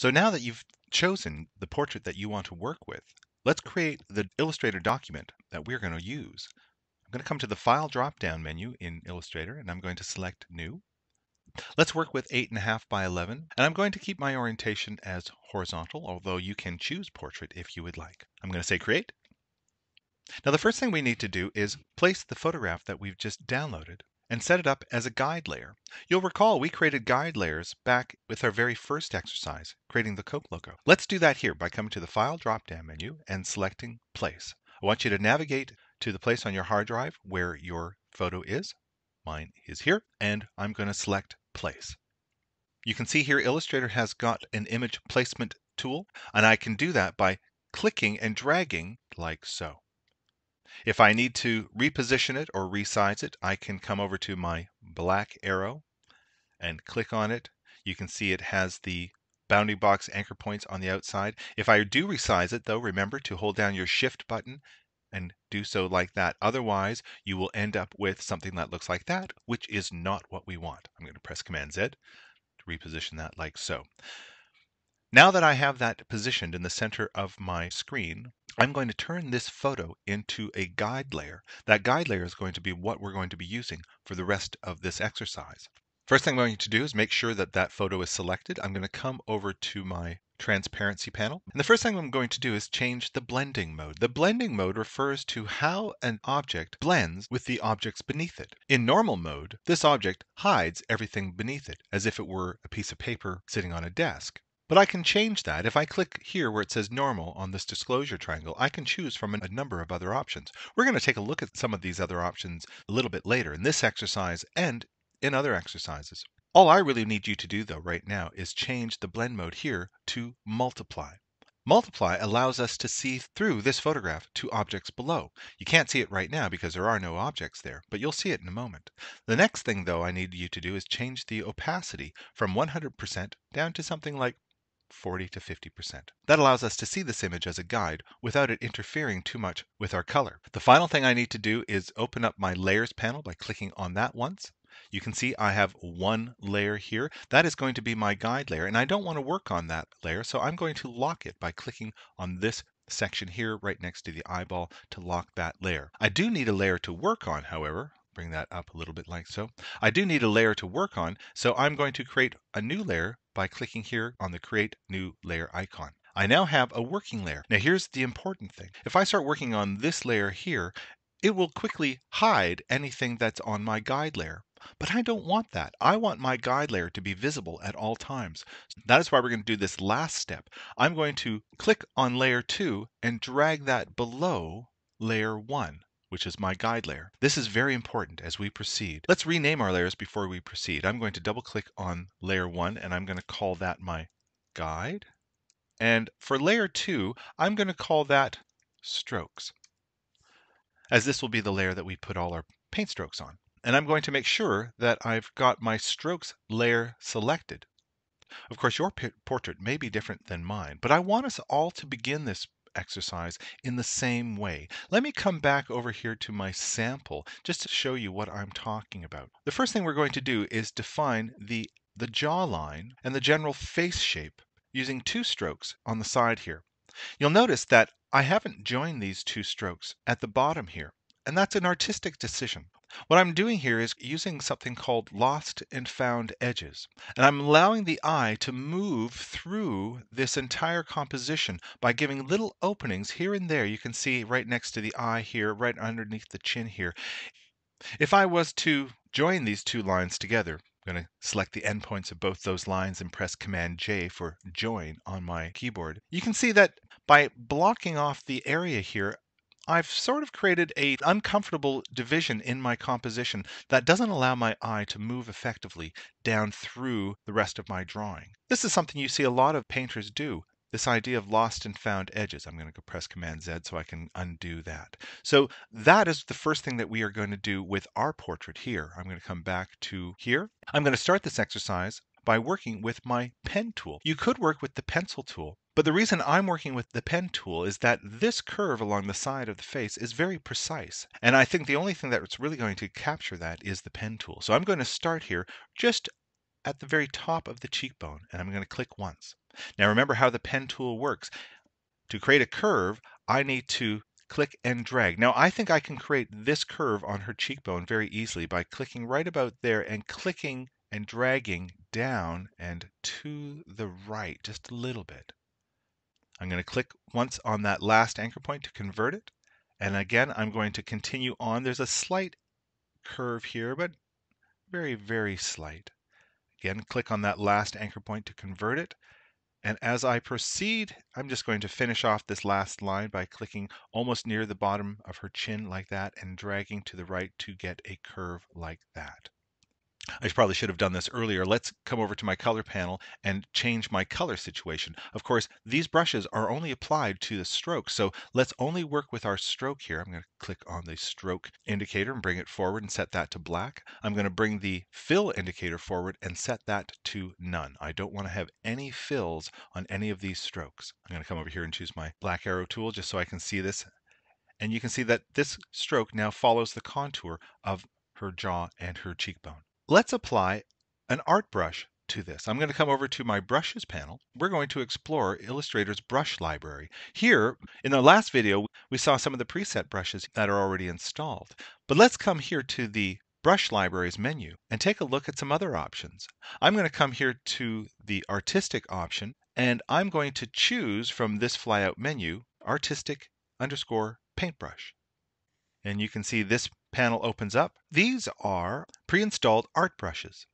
So now that you've chosen the portrait that you want to work with, let's create the Illustrator document that we're going to use. I'm going to come to the File drop-down menu in Illustrator, and I'm going to select New. Let's work with 8.5 by 11, and I'm going to keep my orientation as horizontal, although you can choose Portrait if you would like. I'm going to say Create. Now the first thing we need to do is place the photograph that we've just downloaded and set it up as a guide layer. You'll recall we created guide layers back with our very first exercise, creating the Coke logo. Let's do that here by coming to the File drop-down menu and selecting Place. I want you to navigate to the place on your hard drive where your photo is. Mine is here, and I'm going to select Place. You can see here Illustrator has got an image placement tool, and I can do that by clicking and dragging like so. If I need to reposition it or resize it, I can come over to my black arrow and click on it. You can see it has the bounding box anchor points on the outside. If I do resize it though, remember to hold down your shift button and do so like that. Otherwise, you will end up with something that looks like that, which is not what we want. I'm going to press Command Z to reposition that like so. Now that I have that positioned in the center of my screen, I'm going to turn this photo into a guide layer. That guide layer is going to be what we're going to be using for the rest of this exercise. First thing I'm going to do is make sure that that photo is selected. I'm going to come over to my transparency panel. And the first thing I'm going to do is change the blending mode. The blending mode refers to how an object blends with the objects beneath it. In normal mode, this object hides everything beneath it, as if it were a piece of paper sitting on a desk. But I can change that. If I click here where it says normal on this disclosure triangle, I can choose from a number of other options. We're going to take a look at some of these other options a little bit later in this exercise and in other exercises. All I really need you to do though right now is change the blend mode here to multiply. Multiply allows us to see through this photograph to objects below. You can't see it right now because there are no objects there, but you'll see it in a moment. The next thing though I need you to do is change the opacity from 100% down to something like 40 to 50%. That allows us to see this image as a guide without it interfering too much with our color. The final thing I need to do is open up my layers panel by clicking on that once. You can see I have one layer here. That is going to be my guide layer, and I don't want to work on that layer, so I'm going to lock it by clicking on this section here right next to the eyeball to lock that layer. I do need a layer to work on, however. Bring that up a little bit like so. I do need a layer to work on, so I'm going to create a new layer by clicking here on the create new layer icon. I now have a working layer. Now here's the important thing. If I start working on this layer here, it will quickly hide anything that's on my guide layer. But I don't want that. I want my guide layer to be visible at all times. That is why we're going to do this last step. I'm going to click on layer 2 and drag that below layer 1 which is my guide layer. This is very important as we proceed. Let's rename our layers before we proceed. I'm going to double click on layer one and I'm going to call that my guide. And for layer two, I'm going to call that strokes, as this will be the layer that we put all our paint strokes on. And I'm going to make sure that I've got my strokes layer selected. Of course, your portrait may be different than mine, but I want us all to begin this exercise in the same way. Let me come back over here to my sample just to show you what I'm talking about. The first thing we're going to do is define the, the jawline and the general face shape using two strokes on the side here. You'll notice that I haven't joined these two strokes at the bottom here. And that's an artistic decision. What I'm doing here is using something called lost and found edges. And I'm allowing the eye to move through this entire composition by giving little openings here and there. You can see right next to the eye here, right underneath the chin here. If I was to join these two lines together, I'm going to select the endpoints of both those lines and press Command J for join on my keyboard. You can see that by blocking off the area here, I've sort of created a uncomfortable division in my composition that doesn't allow my eye to move effectively down through the rest of my drawing. This is something you see a lot of painters do, this idea of lost and found edges. I'm going to press Command Z so I can undo that. So that is the first thing that we are going to do with our portrait here. I'm going to come back to here. I'm going to start this exercise by working with my pen tool. You could work with the pencil tool, but the reason I'm working with the pen tool is that this curve along the side of the face is very precise. And I think the only thing that's really going to capture that is the pen tool. So I'm going to start here just at the very top of the cheekbone and I'm going to click once. Now remember how the pen tool works. To create a curve, I need to click and drag. Now I think I can create this curve on her cheekbone very easily by clicking right about there and clicking and dragging down and to the right just a little bit. I'm going to click once on that last anchor point to convert it. And again, I'm going to continue on. There's a slight curve here, but very, very slight. Again, click on that last anchor point to convert it. And as I proceed, I'm just going to finish off this last line by clicking almost near the bottom of her chin like that and dragging to the right to get a curve like that. I probably should have done this earlier. Let's come over to my color panel and change my color situation. Of course, these brushes are only applied to the stroke, so let's only work with our stroke here. I'm going to click on the stroke indicator and bring it forward and set that to black. I'm going to bring the fill indicator forward and set that to none. I don't want to have any fills on any of these strokes. I'm going to come over here and choose my black arrow tool just so I can see this. And you can see that this stroke now follows the contour of her jaw and her cheekbone. Let's apply an art brush to this. I'm going to come over to my brushes panel. We're going to explore Illustrator's brush library. Here, in the last video, we saw some of the preset brushes that are already installed. But let's come here to the brush libraries menu and take a look at some other options. I'm going to come here to the artistic option and I'm going to choose from this flyout menu artistic underscore paintbrush. And you can see this panel opens up. These are pre-installed art brushes.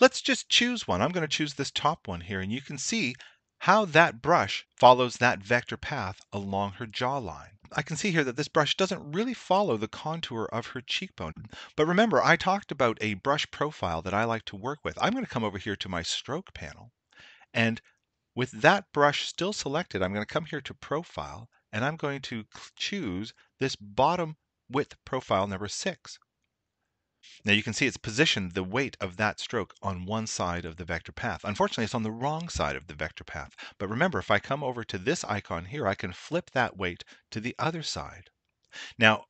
Let's just choose one. I'm going to choose this top one here, and you can see how that brush follows that vector path along her jawline. I can see here that this brush doesn't really follow the contour of her cheekbone. But remember, I talked about a brush profile that I like to work with. I'm going to come over here to my stroke panel. And with that brush still selected, I'm going to come here to profile and I'm going to choose this bottom with profile number six. Now you can see it's positioned the weight of that stroke on one side of the vector path. Unfortunately, it's on the wrong side of the vector path. But remember, if I come over to this icon here, I can flip that weight to the other side. Now,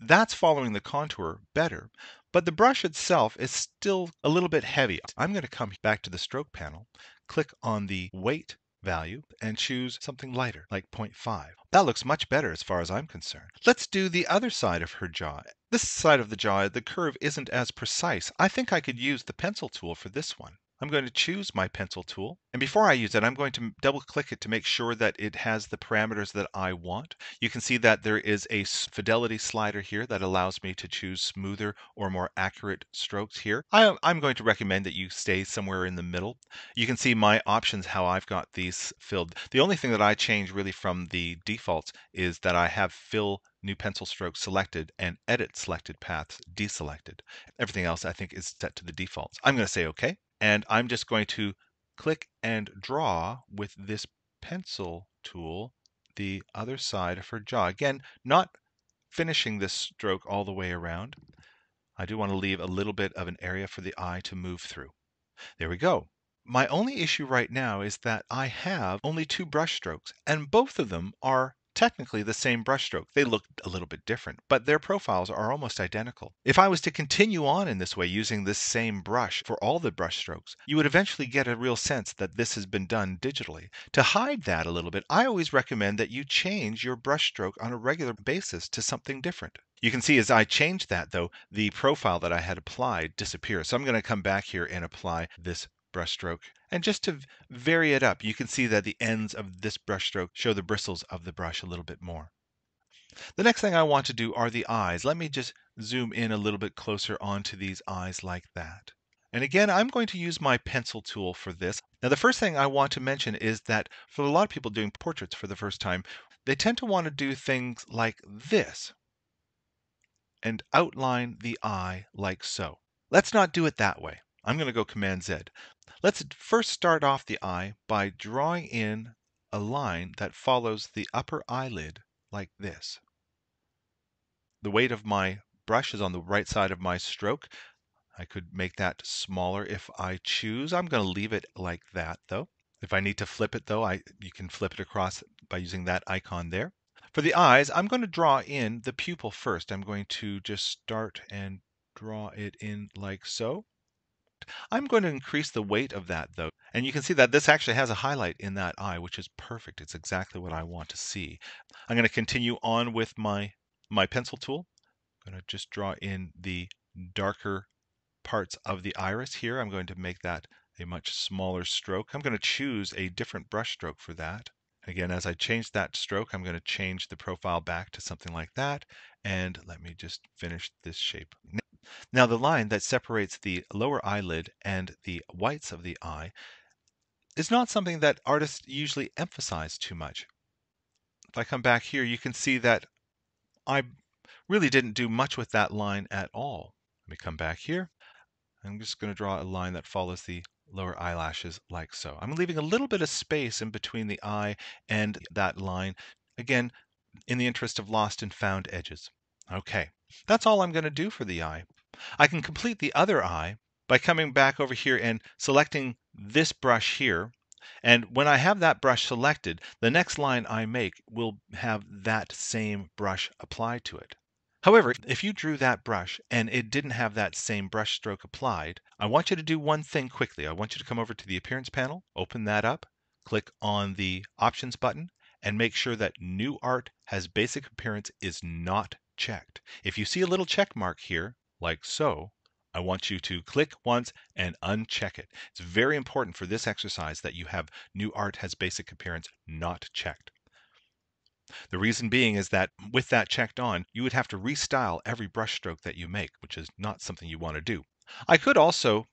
that's following the contour better, but the brush itself is still a little bit heavy. I'm going to come back to the stroke panel, click on the weight value and choose something lighter, like 0.5. That looks much better as far as I'm concerned. Let's do the other side of her jaw. This side of the jaw, the curve isn't as precise. I think I could use the pencil tool for this one. I'm going to choose my pencil tool. And before I use it, I'm going to double click it to make sure that it has the parameters that I want. You can see that there is a fidelity slider here that allows me to choose smoother or more accurate strokes here. I, am going to recommend that you stay somewhere in the middle. You can see my options, how I've got these filled. The only thing that I change really from the defaults is that I have fill new pencil stroke selected and edit selected paths deselected. Everything else I think is set to the defaults. I'm going to say okay. And I'm just going to click and draw with this pencil tool the other side of her jaw. Again, not finishing this stroke all the way around. I do want to leave a little bit of an area for the eye to move through. There we go. My only issue right now is that I have only two brush strokes and both of them are technically the same brushstroke. They look a little bit different, but their profiles are almost identical. If I was to continue on in this way using this same brush for all the brushstrokes, you would eventually get a real sense that this has been done digitally. To hide that a little bit, I always recommend that you change your brushstroke on a regular basis to something different. You can see as I change that though, the profile that I had applied disappears. So I'm going to come back here and apply this brushstroke and just to vary it up, you can see that the ends of this brush stroke show the bristles of the brush a little bit more. The next thing I want to do are the eyes. Let me just zoom in a little bit closer onto these eyes like that. And again, I'm going to use my pencil tool for this. Now, the first thing I want to mention is that for a lot of people doing portraits for the first time, they tend to want to do things like this and outline the eye like so. Let's not do it that way. I'm going to go Command Z. Let's first start off the eye by drawing in a line that follows the upper eyelid like this. The weight of my brush is on the right side of my stroke. I could make that smaller if I choose. I'm going to leave it like that though. If I need to flip it though, I you can flip it across by using that icon there. For the eyes, I'm going to draw in the pupil first. I'm going to just start and draw it in like so. I'm going to increase the weight of that though. And you can see that this actually has a highlight in that eye, which is perfect. It's exactly what I want to see. I'm going to continue on with my, my pencil tool. I'm going to just draw in the darker parts of the iris here. I'm going to make that a much smaller stroke. I'm going to choose a different brush stroke for that. Again, as I change that stroke, I'm going to change the profile back to something like that. And let me just finish this shape. Now the line that separates the lower eyelid and the whites of the eye is not something that artists usually emphasize too much. If I come back here, you can see that I really didn't do much with that line at all. Let me come back here. I'm just going to draw a line that follows the lower eyelashes like so. I'm leaving a little bit of space in between the eye and that line, again, in the interest of lost and found edges. Okay, that's all I'm going to do for the eye. I can complete the other eye by coming back over here and selecting this brush here. And when I have that brush selected, the next line I make will have that same brush applied to it. However, if you drew that brush and it didn't have that same brush stroke applied, I want you to do one thing quickly. I want you to come over to the Appearance panel, open that up, click on the Options button, and make sure that New Art has Basic Appearance is not checked. If you see a little check mark here, like so, I want you to click once and uncheck it. It's very important for this exercise that you have new art has basic appearance not checked. The reason being is that with that checked on, you would have to restyle every brushstroke that you make, which is not something you want to do. I could also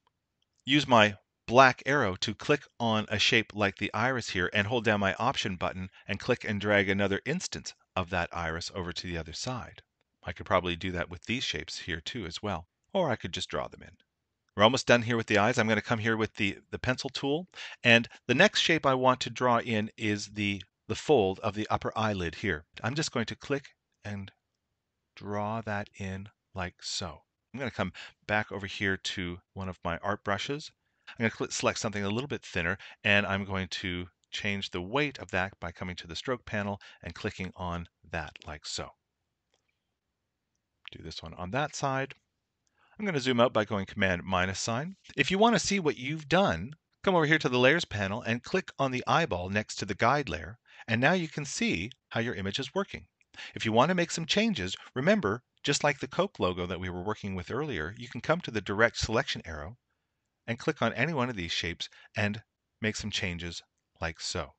use my black arrow to click on a shape like the iris here and hold down my option button and click and drag another instance of that iris over to the other side. I could probably do that with these shapes here too as well, or I could just draw them in. We're almost done here with the eyes. I'm going to come here with the, the pencil tool. And the next shape I want to draw in is the, the fold of the upper eyelid here. I'm just going to click and draw that in like so. I'm going to come back over here to one of my art brushes. I'm going to select something a little bit thinner and I'm going to change the weight of that by coming to the stroke panel and clicking on that like so do this one on that side. I'm going to zoom out by going Command minus sign. If you want to see what you've done, come over here to the Layers panel and click on the eyeball next to the guide layer, and now you can see how your image is working. If you want to make some changes, remember, just like the Coke logo that we were working with earlier, you can come to the Direct Selection arrow and click on any one of these shapes and make some changes like so.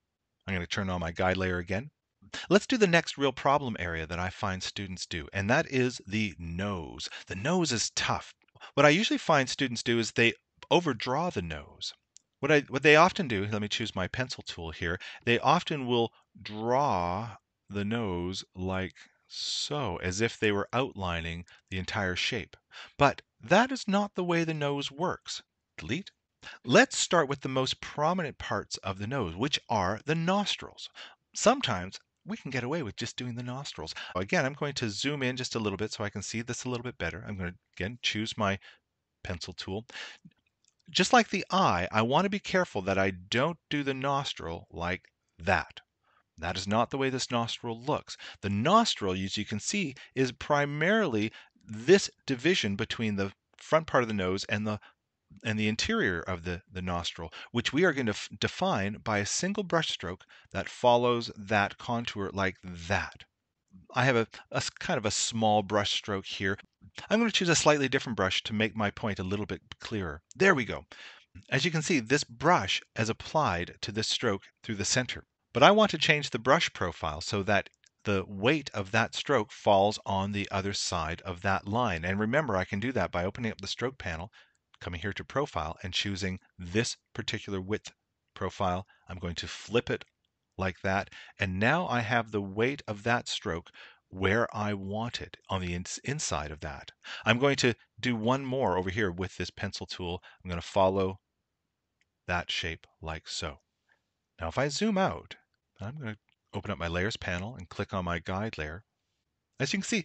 I'm going to turn on my guide layer again Let's do the next real problem area that I find students do, and that is the nose. The nose is tough. What I usually find students do is they overdraw the nose. What, I, what they often do, let me choose my pencil tool here, they often will draw the nose like so, as if they were outlining the entire shape. But that is not the way the nose works. Delete. Let's start with the most prominent parts of the nose, which are the nostrils. Sometimes we can get away with just doing the nostrils. Again, I'm going to zoom in just a little bit so I can see this a little bit better. I'm going to, again, choose my pencil tool. Just like the eye, I want to be careful that I don't do the nostril like that. That is not the way this nostril looks. The nostril, as you can see, is primarily this division between the front part of the nose and the and the interior of the, the nostril, which we are going to f- define by a single brush stroke that follows that contour like that. I have a, a kind of a small brush stroke here. I'm going to choose a slightly different brush to make my point a little bit clearer. There we go. As you can see, this brush has applied to this stroke through the center. But I want to change the brush profile so that the weight of that stroke falls on the other side of that line. And remember, I can do that by opening up the stroke panel coming here to profile and choosing this particular width profile. I'm going to flip it like that. And now I have the weight of that stroke where I want it on the ins inside of that. I'm going to do one more over here with this pencil tool. I'm going to follow that shape like so. Now if I zoom out, I'm going to open up my layers panel and click on my guide layer. As you can see,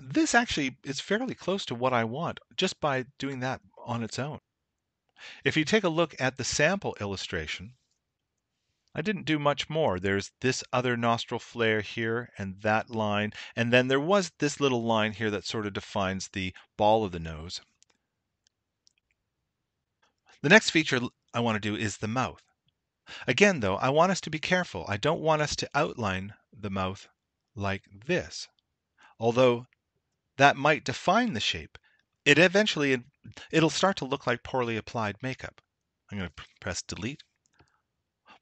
this actually is fairly close to what I want just by doing that on its own. If you take a look at the sample illustration, I didn't do much more. There's this other nostril flare here and that line. And then there was this little line here that sort of defines the ball of the nose. The next feature I want to do is the mouth. Again, though, I want us to be careful. I don't want us to outline the mouth like this, although that might define the shape it eventually it'll start to look like poorly applied makeup. I'm going to press delete.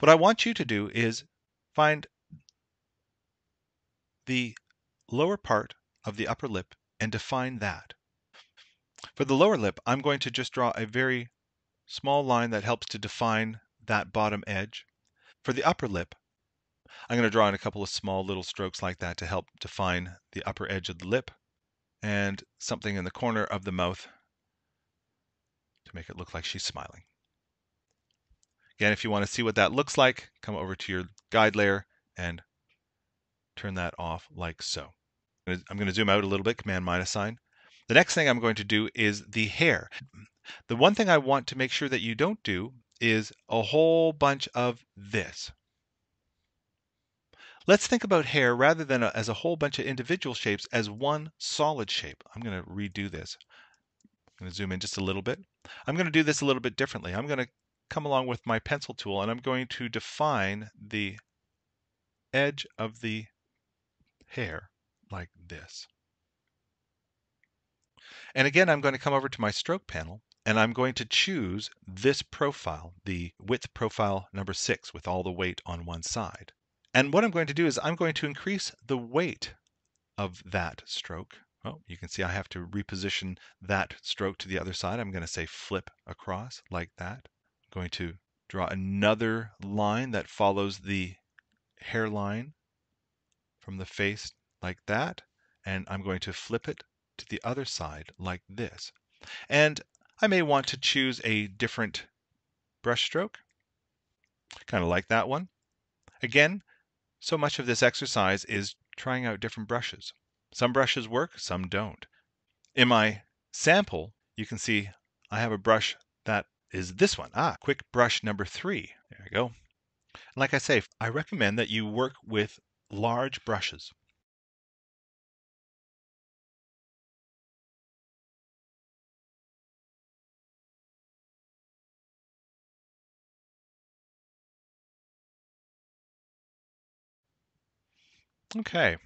What I want you to do is find the lower part of the upper lip and define that. For the lower lip, I'm going to just draw a very small line that helps to define that bottom edge. For the upper lip, I'm going to draw in a couple of small little strokes like that to help define the upper edge of the lip and something in the corner of the mouth to make it look like she's smiling. Again, if you want to see what that looks like, come over to your guide layer and turn that off like so. I'm going to zoom out a little bit, command minus sign. The next thing I'm going to do is the hair. The one thing I want to make sure that you don't do is a whole bunch of this. Let's think about hair rather than a, as a whole bunch of individual shapes as one solid shape. I'm going to redo this. I'm going to zoom in just a little bit. I'm going to do this a little bit differently. I'm going to come along with my pencil tool and I'm going to define the edge of the hair like this. And again, I'm going to come over to my stroke panel and I'm going to choose this profile, the width profile number six with all the weight on one side. And what I'm going to do is I'm going to increase the weight of that stroke. Oh, you can see I have to reposition that stroke to the other side. I'm going to say flip across like that. I'm going to draw another line that follows the hairline from the face like that. And I'm going to flip it to the other side like this. And I may want to choose a different brush stroke, kind of like that one. Again, so much of this exercise is trying out different brushes. Some brushes work, some don't. In my sample, you can see I have a brush that is this one. Ah, quick brush number three. There we go. Like I say, I recommend that you work with large brushes. Okay.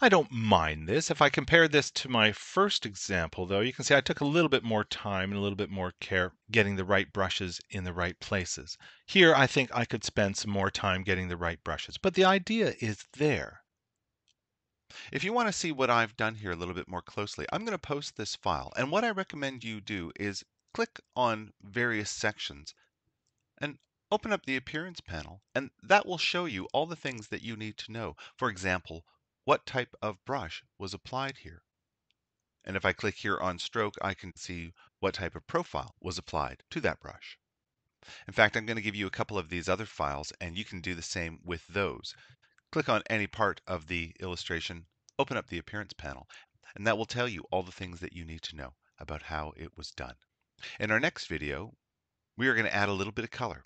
I don't mind this. If I compare this to my first example, though, you can see I took a little bit more time and a little bit more care getting the right brushes in the right places. Here, I think I could spend some more time getting the right brushes, but the idea is there. If you want to see what I've done here a little bit more closely, I'm going to post this file. And what I recommend you do is click on various sections and open up the Appearance panel, and that will show you all the things that you need to know. For example, what type of brush was applied here. And if I click here on stroke, I can see what type of profile was applied to that brush. In fact, I'm going to give you a couple of these other files, and you can do the same with those. Click on any part of the illustration, open up the Appearance panel, and that will tell you all the things that you need to know about how it was done. In our next video, we are going to add a little bit of color.